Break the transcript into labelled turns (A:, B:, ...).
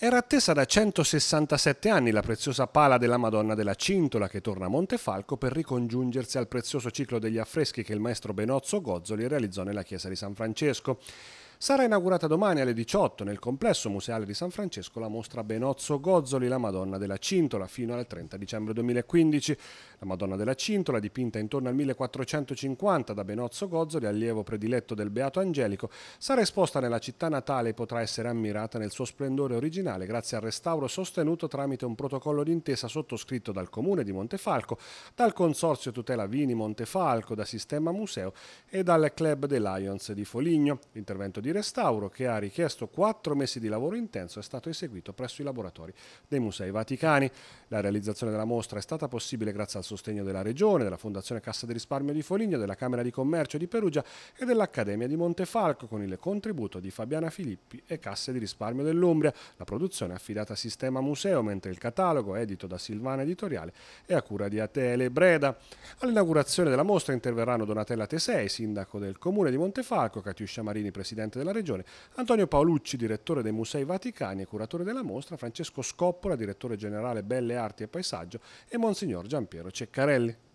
A: Era attesa da 167 anni la preziosa pala della Madonna della Cintola che torna a Montefalco per ricongiungersi al prezioso ciclo degli affreschi che il maestro Benozzo Gozzoli realizzò nella chiesa di San Francesco. Sarà inaugurata domani alle 18 nel complesso museale di San Francesco la mostra Benozzo Gozzoli, la Madonna della Cintola, fino al 30 dicembre 2015. La Madonna della Cintola, dipinta intorno al 1450 da Benozzo Gozzoli, allievo prediletto del Beato Angelico, sarà esposta nella città natale e potrà essere ammirata nel suo splendore originale grazie al restauro sostenuto tramite un protocollo d'intesa sottoscritto dal Comune di Montefalco, dal Consorzio Tutela Vini Montefalco, da Sistema Museo e dal Club dei Lions di Foligno. L'intervento di di restauro che ha richiesto quattro mesi di lavoro intenso è stato eseguito presso i laboratori dei Musei Vaticani. La realizzazione della mostra è stata possibile grazie al sostegno della Regione, della Fondazione Cassa di Risparmio di Foligno, della Camera di Commercio di Perugia e dell'Accademia di Montefalco con il contributo di Fabiana Filippi e Casse di Risparmio dell'Umbria. La produzione è affidata a Sistema Museo, mentre il catalogo, edito da Silvana Editoriale, è a cura di Atele Breda. All'inaugurazione della mostra interverranno Donatella Tesei, sindaco del comune di Montefalco, Catiuscia Marini, presidente Presidente della Regione, Antonio Paolucci, direttore dei Musei Vaticani e curatore della mostra, Francesco Scoppola, direttore generale Belle Arti e Paesaggio e Monsignor Giampiero Ceccarelli.